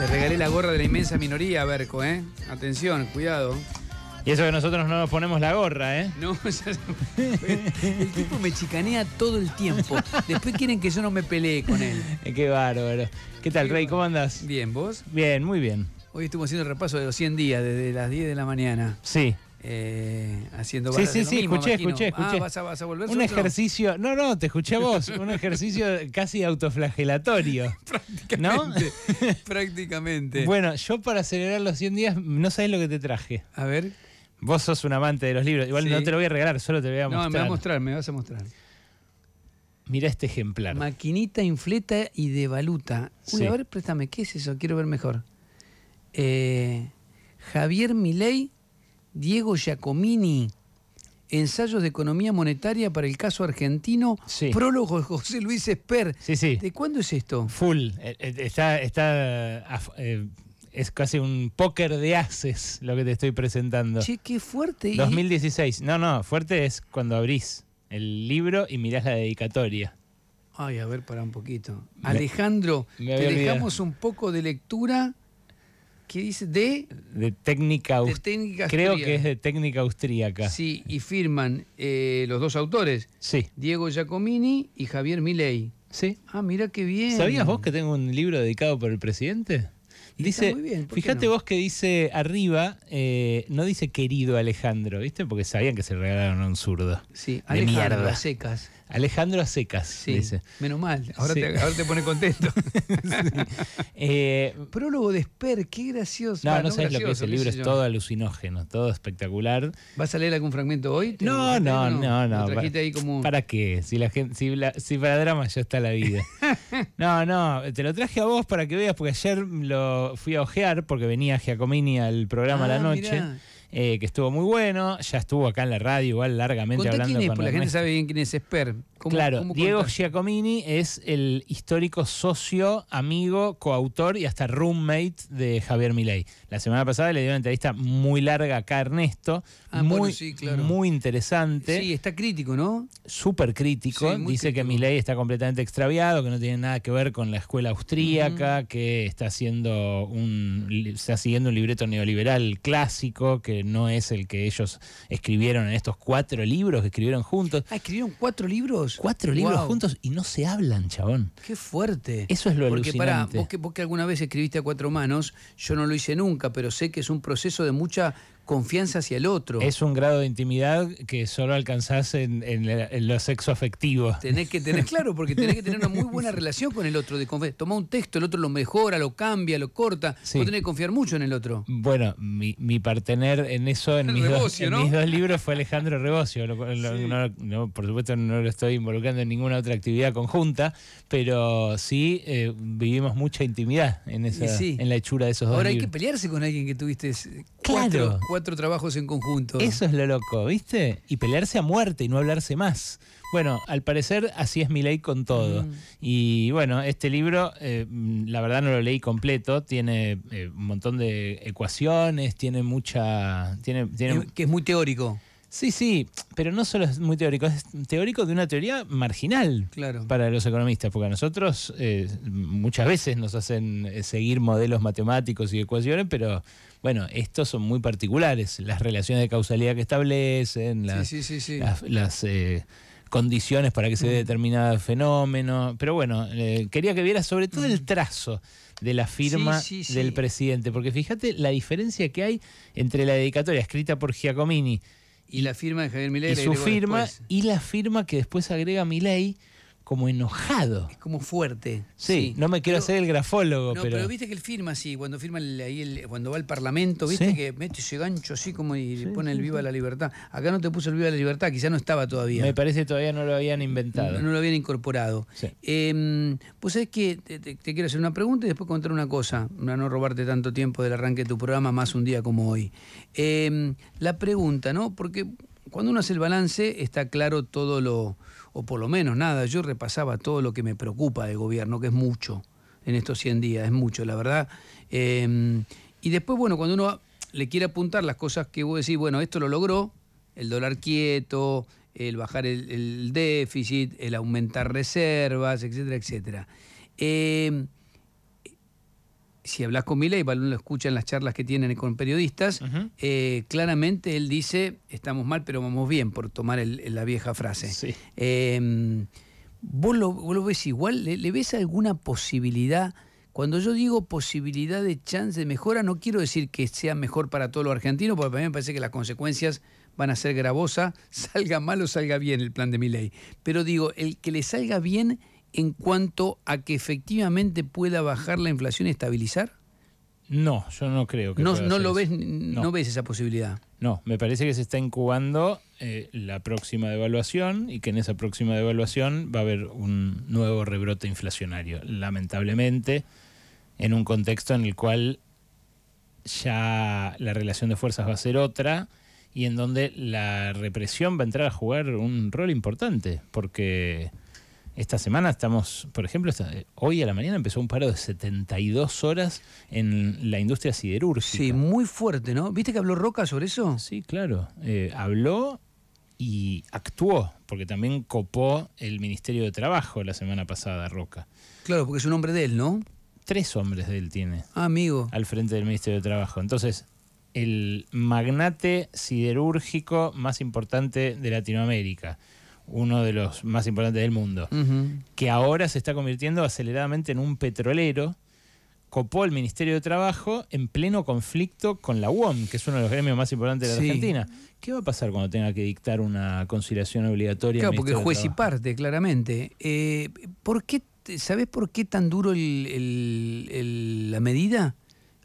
Le regalé la gorra de la inmensa minoría, Berco, ¿eh? Atención, cuidado. Y eso que nosotros no nos ponemos la gorra, ¿eh? No, el tipo me chicanea todo el tiempo. Después quieren que yo no me pelee con él. Eh, qué bárbaro. ¿Qué tal, Rey? ¿Cómo andas? Bien, ¿vos? Bien, muy bien. Hoy estuvo haciendo el repaso de los 100 días, desde las 10 de la mañana. Sí eh, haciendo Sí, sí, sí, escuché, escuché, escuché. Ah, a, Un ejercicio, no, no, te escuché vos, un ejercicio casi autoflagelatorio. prácticamente. prácticamente. Bueno, yo para celebrar los 100 días, no sabés lo que te traje. A ver. Vos sos un amante de los libros, igual no te lo voy a regalar, solo te voy a mostrar. No, me vas a mostrar, me vas a mostrar. Mira este ejemplar. Maquinita infleta y de valuta. Uy, a ver, préstame, ¿qué es eso? Quiero ver mejor. Eh, Javier Milei Diego Giacomini, Ensayos de Economía Monetaria para el Caso Argentino, prólogo de José Luis Esper. ¿De cuándo es esto? Full. Eh, eh, está, está ah, eh, es casi un póker de haces lo que te estoy presentando. Che, qué fuerte. 2016. No, no, fuerte es cuando abrís el libro y mirás la dedicatoria. Ay, a ver, para un poquito. Alejandro, te dejamos un poco de lectura ¿Qué dice de... De técnica, Creo que es de técnica austríaca. Sí, y firman eh, los dos autores. Sí. Diego Giacomini y Javier Milei. Sí. Ah, mira qué bien. ¿Sabías vos que tengo un libro dedicado por el presidente? Dice, bien, fíjate vos que dice arriba, eh, no dice querido Alejandro, ¿viste? Porque sabían que se regalaron a un zurdo. Sí, de Alejandro, mierda. secas. Alejandro a menos mal. Ahora, te, ahora, pone contento. Eh, Prólogo de Sper, qué gracioso. No, ah, no, lo que es el libro, es todo alucinógeno, todo espectacular. ¿Vas a leer algún fragmento hoy? No, no, no, no. ahí como... ¿Para qué? Si, la si, para drama ya está la vida. no, no, te lo traje a vos para que veas, porque ayer lo fui a ojear, porque venía Giacomini al programa la ah, noche. Eh, que estuvo muy bueno. Ya estuvo acá en la radio, igual largamente hablando quién con porque la gente sabe bien quién es Esper claro, Diego Giacomini es el histórico socio, amigo, coautor y hasta roommate de Javier Milei. La semana pasada le dio una entrevista muy larga acá a Ernesto, ah, muy, muy interesante. Sí, está crítico, ¿no? Súper crítico. Dice que Milei está completamente extraviado, que no tiene nada que ver con la escuela austríaca, que está haciendo un está siguiendo un libreto neoliberal clásico, que no es el que ellos escribieron en estos cuatro libros que escribieron juntos. Ah, escribieron cuatro libros. Cuatro libros juntos y no se hablan, chabón. Qué fuerte. Eso es lo que alucinante. Porque pará, vos que alguna vez escribiste a cuatro manos, yo no lo hice nunca, pero sé que es un proceso de mucha confianza hacia el otro. Es un grado de intimidad que solo alcanzás en, lo sexo afectivo. Tenés que tener, claro, porque tenés que tener una muy buena relación con el otro. De Toma un texto, el otro lo mejora, lo cambia, lo corta. Sí. Vos tenés que confiar mucho en el otro. Bueno, mi, mi partener en eso, en, mis, dos, libros, fue Alejandro Rebocio. no, por supuesto, no lo estoy involucrando en ninguna otra actividad conjunta, pero sí eh, vivimos mucha intimidad en, esa, en la hechura de esos dos Ahora hay que pelearse con alguien que tuviste eh, claro. cuatro cuatro trabajos en conjunto. Eso es lo loco, ¿viste? Y pelearse a muerte y no hablarse más. Bueno, al parecer así es mi ley con todo. Mm. Y bueno, este libro, eh, la verdad no lo leí completo, tiene eh, un montón de ecuaciones, tiene mucha... Tiene, tiene... Que es muy teórico. Sí, sí, pero no solo es muy teórico, es teórico de una teoría marginal para los economistas, porque a nosotros eh, muchas veces nos hacen eh, seguir modelos matemáticos y ecuaciones, pero bueno, estos son muy particulares, las relaciones de causalidad que establecen, las, eh, condiciones para que se dé determinado fenómeno, pero bueno, quería que vieras sobre todo el trazo de la firma del presidente. Porque fíjate la diferencia que hay entre la dedicatoria escrita por Giacomini y la firma de Javier Milei. Y su firma, y la firma que después agrega Milei como enojado. Es como fuerte. Sí, no me quiero hacer el grafólogo, no, pero... viste que él firma así, cuando firma cuando va al Parlamento, viste que mete ese gancho así como y pone el Viva la Libertad. Acá no te puso el Viva la Libertad, quizá no estaba todavía. Me parece que todavía no lo habían inventado. No, lo habían incorporado. pues em, es que te, quiero hacer una pregunta y después contar una cosa, para no robarte tanto tiempo del arranque de tu programa, más un día como hoy. Em, la pregunta, ¿no? Porque cuando uno hace el balance está claro todo lo, o por lo menos nada, yo repasaba todo lo que me preocupa del gobierno, que es mucho en estos 100 días, es mucho, la verdad. Em, y después, bueno, cuando uno le quiere apuntar las cosas que vos decís, bueno, esto lo logró, el dólar quieto, el bajar el, déficit, el aumentar reservas, etcétera, etcétera. Em, si hablas con Milei, Balón lo escucha en las charlas que tienen con periodistas, eh, claramente él dice, estamos mal, pero vamos bien, por tomar la vieja frase. Em, ¿vos, lo, ves igual? ¿Le, ves alguna posibilidad? Cuando yo digo posibilidad de chance de mejora, no quiero decir que sea mejor para todos los argentinos, porque a mí me parece que las consecuencias van a ser gravosas, salga mal o salga bien el plan de Milei. Pero digo, el que le salga bien en cuanto a que efectivamente pueda bajar la inflación y estabilizar? No, yo no creo que no, no lo ves, No. ves esa posibilidad. No, me parece que se está incubando eh, la próxima devaluación y que en esa próxima devaluación va a haber un nuevo rebrote inflacionario, lamentablemente, en un contexto en el cual ya la relación de fuerzas va a ser otra y en donde la represión va a entrar a jugar un rol importante, porque esta semana estamos, por ejemplo, hoy a la mañana empezó un paro de 72 horas en la industria siderúrgica. Sí, muy fuerte, ¿no? ¿Viste que habló Roca sobre eso? Sí, claro. Eh, habló y actuó, porque también copó el Ministerio de Trabajo la semana pasada, Roca. Claro, porque es un hombre de él, ¿no? Tres hombres de él tiene. Ah, amigo. Al frente del Ministerio de Trabajo. Entonces, el magnate siderúrgico más importante de Latinoamérica uno de los más importantes del mundo, que ahora se está convirtiendo aceleradamente en un petrolero, copó el Ministerio de Trabajo en pleno conflicto con la UOM, que es uno de los gremios más importantes de la Argentina. ¿Qué va a pasar cuando tenga que dictar una conciliación obligatoria? Claro, porque juez y parte, claramente. Eh, ¿por qué, ¿Sabés por qué tan duro la medida?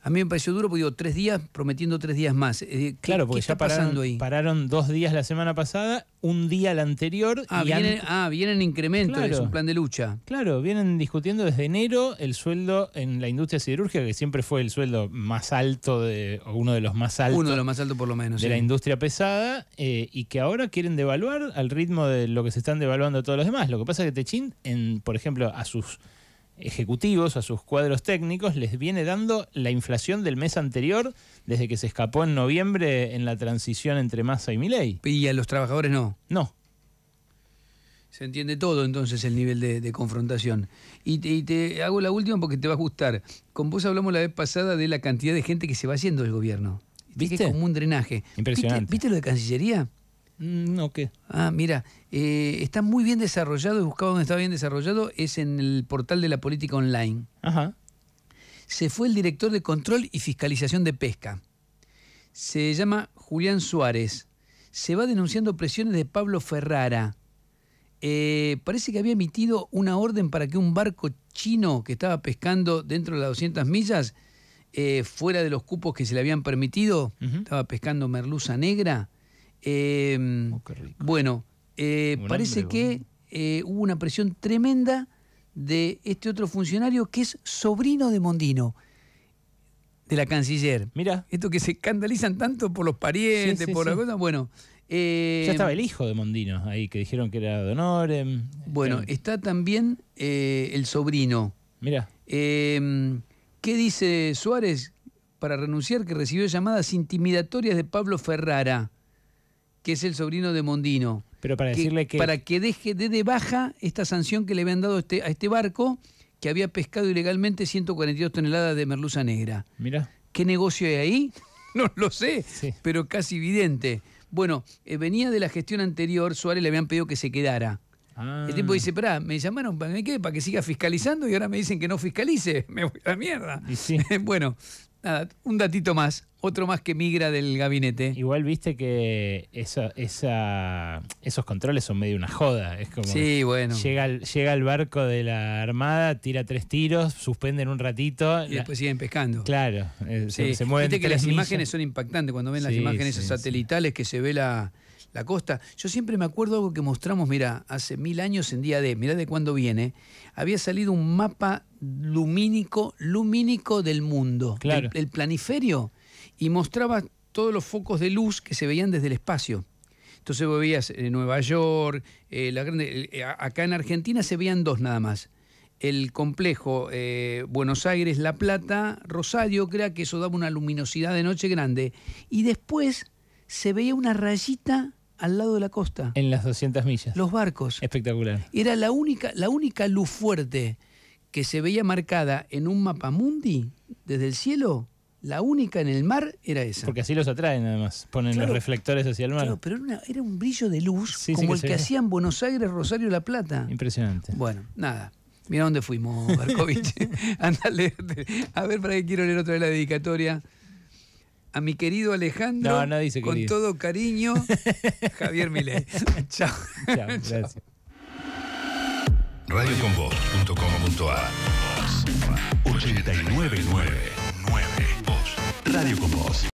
A mí me pareció duro porque digo, tres días prometiendo tres días más. Eh, claro, porque ya está pararon, pasando ahí? pararon dos días la semana pasada, un día la anterior. Ah, y vienen, ah, incrementos, es un plan de lucha. Claro, vienen discutiendo desde enero el sueldo en la industria siderúrgica, que siempre fue el sueldo más alto, de, o uno de los más altos. Uno de los más altos por lo menos. De la industria pesada, eh, y que ahora quieren devaluar al ritmo de lo que se están devaluando todos los demás. Lo que pasa es que Techín, por ejemplo, a sus ejecutivos, a sus cuadros técnicos, les viene dando la inflación del mes anterior desde que se escapó en noviembre en la transición entre Massa y Miley. ¿Y a los trabajadores no? No. Se entiende todo entonces el nivel de, confrontación. Y te, hago la última porque te va a gustar. Con vos hablamos la vez pasada de la cantidad de gente que se va haciendo del gobierno. ¿Viste? como un drenaje. Impresionante. ¿Viste, ¿Viste lo de Cancillería? Mm, ok. Ah, mira, eh, está muy bien desarrollado, he buscado donde está bien desarrollado, es en el portal de la política online. Ajá. Se fue el director de control y fiscalización de pesca. Se llama Julián Suárez. Se va denunciando presiones de Pablo Ferrara. Eh, parece que había emitido una orden para que un barco chino que estaba pescando dentro de las 200 millas, eh, fuera de los cupos que se le habían permitido, estaba pescando merluza negra, Em, oh, bueno, eh, parece que eh, hubo una presión tremenda de este otro funcionario que es sobrino de Mondino, de la canciller. Mira. Esto que se escandalizan tanto por los parientes, por las la Bueno. ya estaba em, el hijo de Mondino ahí, que dijeron que era de honor. Em, bueno, está también eh, el sobrino. Mira. ¿Qué dice Suárez para renunciar que recibió llamadas intimidatorias de Pablo Ferrara? que es el sobrino de Mondino. Pero para decirle que. Para que deje de, baja esta sanción que le habían dado a este, este barco que había pescado ilegalmente 142 toneladas de merluza negra. Mira. ¿Qué negocio hay ahí? no lo sé, pero casi evidente. Bueno, eh, venía de la gestión anterior, Suárez le habían pedido que se quedara. Ah. El tipo dice, pará, me llamaron para, ¿me para que siga fiscalizando y ahora me dicen que no fiscalice, me voy a la mierda. bueno, nada, un datito más, otro más que migra del gabinete. Igual viste que esos controles son medio una joda. Es como sí, bueno. Llega el, llega barco de la Armada, tira tres tiros, suspenden un ratito. Y después siguen pescando. Claro, eh, se, mueven. Viste que las imágenes son impactantes cuando ven las imágenes satelitales que se ve la la costa. Yo siempre me acuerdo algo que mostramos, mira, hace mil años en día de mira de cuándo viene, había salido un mapa lumínico, lumínico del mundo, el, planiferio, y mostraba todos los focos de luz que se veían desde el espacio. Entonces veías eh, Nueva York, eh, la eh, acá en Argentina se veían dos nada más. El complejo Buenos Aires, La Plata, Rosario, crea que eso daba una luminosidad de noche grande. Y después se veía una rayita al lado de la costa. En las 200 millas. Los barcos. Espectacular. Era la única, la única luz fuerte que se veía marcada en un mapa mundi desde el cielo. La única en el mar era esa. Porque así los atraen, además. Ponen los reflectores hacia el mar. pero era, un brillo de luz como el que hacían Buenos Aires, Rosario, y La Plata. Impresionante. Bueno, nada. Mira dónde fuimos, Barcovich Anda, A ver, para qué quiero leer otra vez la dedicatoria a mi querido Alejandro. No, no dice con todo cariño, Javier Milei. Chao. Chao, gracias. Radioconvoz.com.ar 899 9 Radio con